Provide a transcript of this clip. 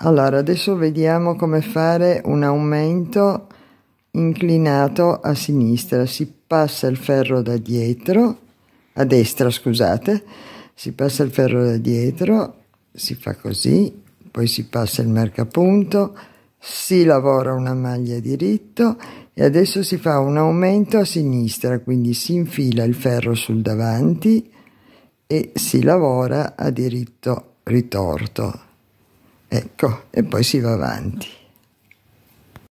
allora adesso vediamo come fare un aumento inclinato a sinistra si passa il ferro da dietro a destra scusate si passa il ferro da dietro si fa così poi si passa il marcapunto si lavora una maglia diritto e adesso si fa un aumento a sinistra quindi si infila il ferro sul davanti e si lavora a diritto ritorto Ecco, e poi si va avanti.